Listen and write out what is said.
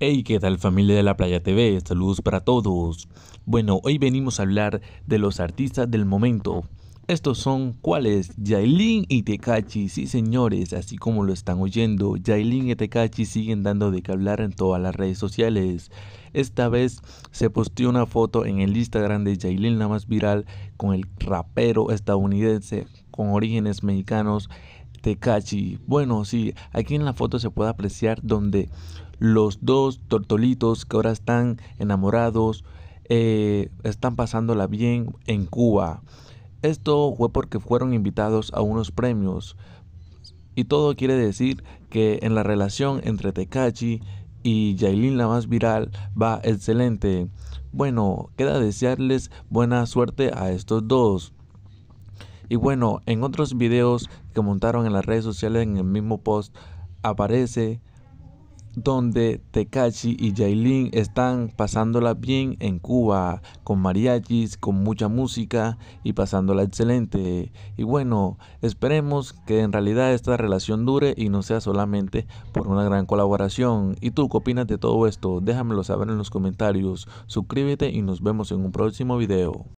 Hey, ¿qué tal familia de la Playa TV? Saludos para todos. Bueno, hoy venimos a hablar de los artistas del momento. Estos son cuáles, Yailin y Tekachi, sí señores, así como lo están oyendo, Yailin y Tekachi siguen dando de qué hablar en todas las redes sociales. Esta vez se posteó una foto en el Instagram de Yailin la más viral con el rapero estadounidense con orígenes mexicanos Tecachi. Bueno, sí, aquí en la foto se puede apreciar donde los dos tortolitos que ahora están enamorados eh, están pasándola bien en Cuba. Esto fue porque fueron invitados a unos premios. Y todo quiere decir que en la relación entre Tecachi y Yailin la más viral va excelente. Bueno, queda desearles buena suerte a estos dos. Y bueno, en otros videos que montaron en las redes sociales en el mismo post aparece donde Tekashi y Jailin están pasándola bien en Cuba, con mariachis, con mucha música y pasándola excelente. Y bueno, esperemos que en realidad esta relación dure y no sea solamente por una gran colaboración. ¿Y tú qué opinas de todo esto? Déjamelo saber en los comentarios, suscríbete y nos vemos en un próximo video.